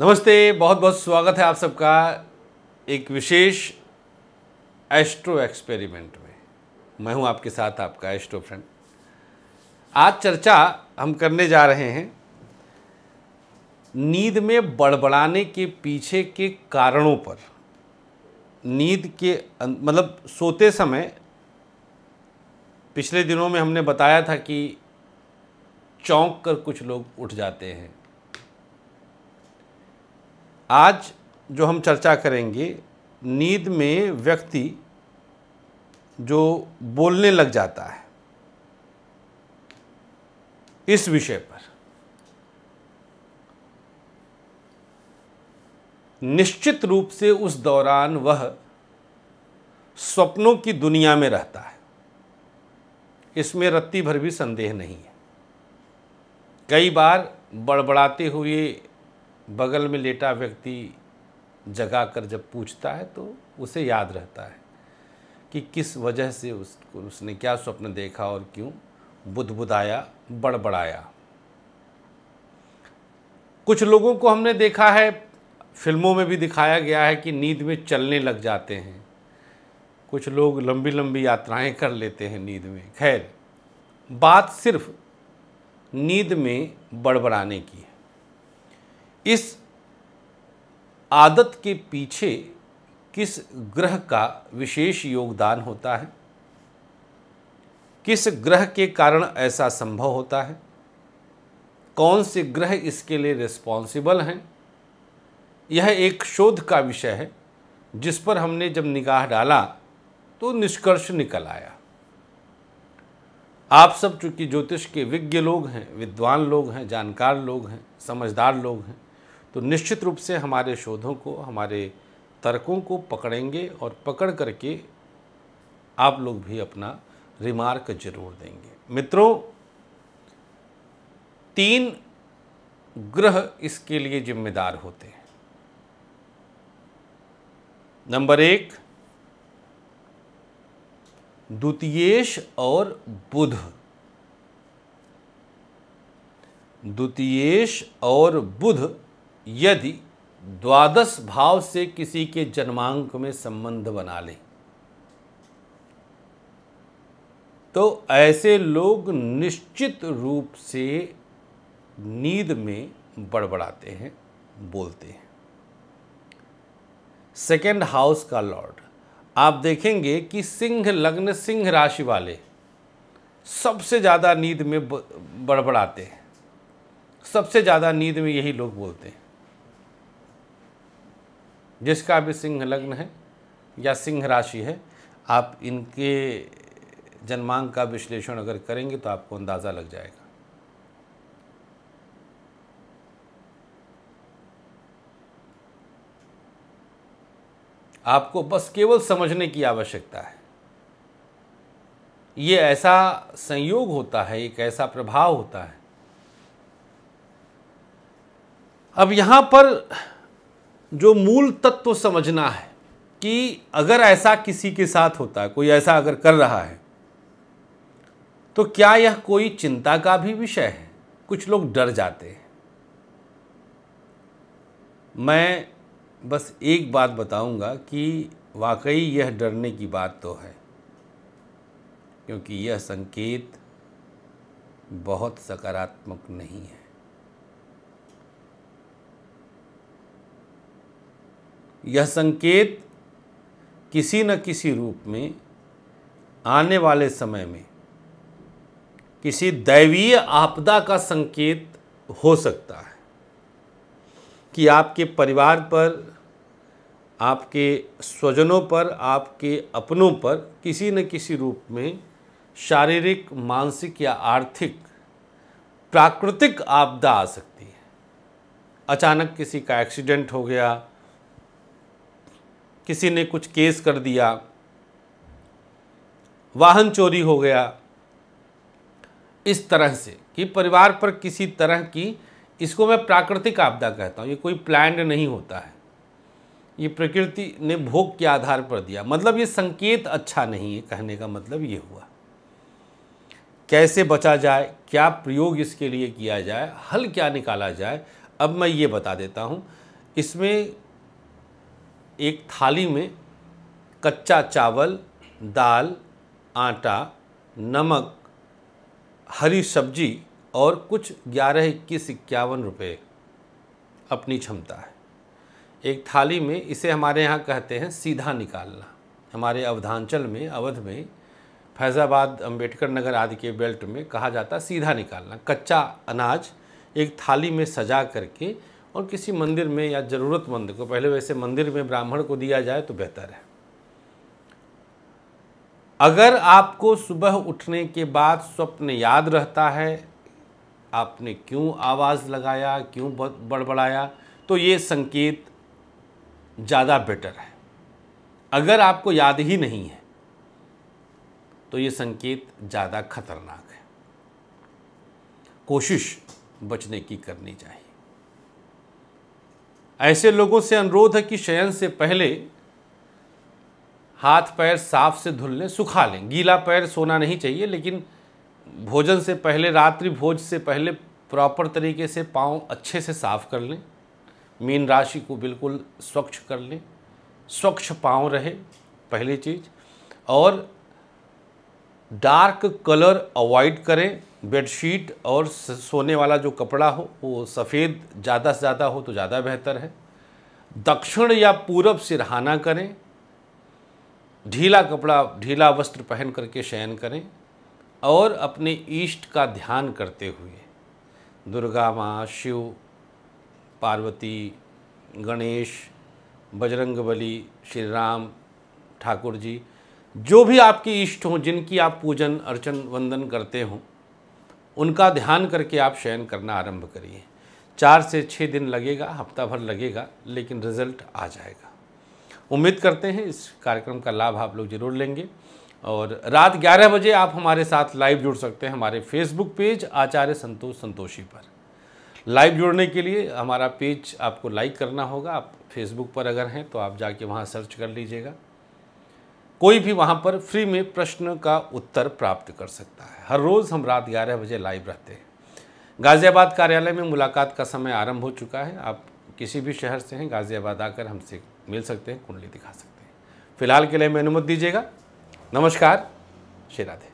नमस्ते बहुत बहुत स्वागत है आप सबका एक विशेष एस्ट्रो एक्सपेरिमेंट में मैं हूं आपके साथ आपका एस्ट्रो फ्रेंड आज चर्चा हम करने जा रहे हैं नींद में बड़बड़ाने के पीछे के कारणों पर नींद के अं-, मतलब सोते समय पिछले दिनों में हमने बताया था कि चौंक कर कुछ लोग उठ जाते हैं आज जो हम चर्चा करेंगे नींद में व्यक्ति जो बोलने लग जाता है इस विषय पर निश्चित रूप से उस दौरान वह स्वप्नों की दुनिया में रहता है इसमें रत्ती भर भी संदेह नहीं है कई बार बड़बड़ाते हुए बगल में लेटा व्यक्ति जगा कर जब पूछता है तो उसे याद रहता है कि किस वजह से उसको उसने क्या स्वप्न देखा और क्यों बुदबुदाया बड़बड़ाया कुछ लोगों को हमने देखा है फिल्मों में भी दिखाया गया है कि नींद में चलने लग जाते हैं कुछ लोग लंबी लंबी यात्राएं कर लेते हैं नींद में खैर बात सिर्फ नींद में बड़बड़ाने की है इस आदत के पीछे किस ग्रह का विशेष योगदान होता है किस ग्रह के कारण ऐसा संभव होता है कौन से ग्रह इसके लिए रिस्पॉन्सिबल हैं यह एक शोध का विषय है जिस पर हमने जब निगाह डाला तो निष्कर्ष निकल आया आप सब चूंकि ज्योतिष के विज्ञ लोग हैं विद्वान लोग हैं जानकार लोग हैं समझदार लोग हैं तो निश्चित रूप से हमारे शोधों को हमारे तर्कों को पकड़ेंगे और पकड़ करके आप लोग भी अपना रिमार्क जरूर देंगे मित्रों तीन ग्रह इसके लिए जिम्मेदार होते हैं नंबर एक द्वितीयेश और बुध द्वितीयेश और बुध यदि द्वादश भाव से किसी के जन्मांक में संबंध बना ले तो ऐसे लोग निश्चित रूप से नींद में बड़बड़ाते हैं बोलते हैं सेकेंड हाउस का लॉर्ड आप देखेंगे कि सिंह लग्न सिंह राशि वाले सबसे ज़्यादा नींद में बड़बड़ाते हैं सबसे ज़्यादा नींद में यही लोग बोलते हैं जिसका भी सिंह लग्न है या सिंह राशि है आप इनके जन्मांक का विश्लेषण अगर करेंगे तो आपको अंदाज़ा लग जाएगा आपको बस केवल समझने की आवश्यकता है ये ऐसा संयोग होता है एक ऐसा प्रभाव होता है अब यहां पर जो मूल तत्व समझना है कि अगर ऐसा किसी के साथ होता है कोई ऐसा अगर कर रहा है तो क्या यह कोई चिंता का भी विषय है कुछ लोग डर जाते हैं मैं बस एक बात बताऊंगा कि वाकई यह डरने की बात तो है क्योंकि यह संकेत बहुत सकारात्मक नहीं है यह संकेत किसी न किसी रूप में आने वाले समय में किसी दैवीय आपदा का संकेत हो सकता है कि आपके परिवार पर आपके स्वजनों पर आपके अपनों पर किसी न किसी रूप में शारीरिक मानसिक या आर्थिक प्राकृतिक आपदा आ सकती है अचानक किसी का एक्सीडेंट हो गया किसी ने कुछ केस कर दिया वाहन चोरी हो गया इस तरह से कि परिवार पर किसी तरह की इसको मैं प्राकृतिक आपदा कहता हूँ ये कोई प्लैंड नहीं होता है ये प्रकृति ने भोग के आधार पर दिया मतलब ये संकेत अच्छा नहीं है कहने का मतलब ये हुआ कैसे बचा जाए क्या प्रयोग इसके लिए किया जाए हल क्या निकाला जाए अब मैं ये बता देता हूँ इसमें एक थाली में कच्चा चावल दाल आटा नमक हरी सब्जी और कुछ ग्यारह इक्कीस इक्यावन रुपये अपनी क्षमता है एक थाली में इसे हमारे यहाँ कहते हैं सीधा निकालना हमारे अवधांचल में अवध में फैज़ाबाद अंबेडकर नगर आदि के बेल्ट में कहा जाता सीधा निकालना कच्चा अनाज एक थाली में सजा करके और किसी मंदिर में या ज़रूरतमंद को पहले वैसे मंदिर में ब्राह्मण को दिया जाए तो बेहतर है अगर आपको सुबह उठने के बाद स्वप्न याद रहता है आपने क्यों आवाज़ लगाया क्यों बड़बड़ाया तो ये संकेत ज़्यादा बेटर है अगर आपको याद ही नहीं है तो ये संकेत ज़्यादा खतरनाक है कोशिश बचने की करनी चाहिए ऐसे लोगों से अनुरोध है कि शयन से पहले हाथ पैर साफ से धुल लें सुखा लें गीला पैर सोना नहीं चाहिए लेकिन भोजन से पहले रात्रि भोज से पहले प्रॉपर तरीके से पाँव अच्छे से साफ कर लें मीन राशि को बिल्कुल स्वच्छ कर लें स्वच्छ पाँव रहे पहली चीज़ और डार्क कलर अवॉइड करें बेडशीट और सोने वाला जो कपड़ा हो वो सफ़ेद ज़्यादा से ज़्यादा हो तो ज़्यादा बेहतर है दक्षिण या पूरब सिरहाना करें ढीला कपड़ा ढीला वस्त्र पहन करके शयन करें और अपने ईष्ट का ध्यान करते हुए दुर्गा माँ शिव पार्वती गणेश बजरंगबली श्री राम ठाकुर जी जो भी आपकी इष्ट हों जिनकी आप पूजन अर्चन वंदन करते हों उनका ध्यान करके आप शयन करना आरंभ करिए चार से छः दिन लगेगा हफ्ता भर लगेगा लेकिन रिजल्ट आ जाएगा उम्मीद करते हैं इस कार्यक्रम का लाभ आप लोग जरूर लेंगे और रात 11 बजे आप हमारे साथ लाइव जुड़ सकते हैं हमारे फेसबुक पेज आचार्य संतोष संतोषी पर लाइव जुड़ने के लिए हमारा पेज आपको लाइक करना होगा आप फेसबुक पर अगर हैं तो आप जाके वहाँ सर्च कर लीजिएगा कोई भी वहाँ पर फ्री में प्रश्न का उत्तर प्राप्त कर सकता है हर रोज़ हम रात ग्यारह बजे लाइव रहते हैं गाज़ियाबाद कार्यालय में मुलाकात का समय आरंभ हो चुका है आप किसी भी शहर से हैं गाज़ियाबाद आकर हमसे मिल सकते हैं कुंडली दिखा सकते हैं फिलहाल के लिए मैं अनुमति दीजिएगा नमस्कार श्री राधे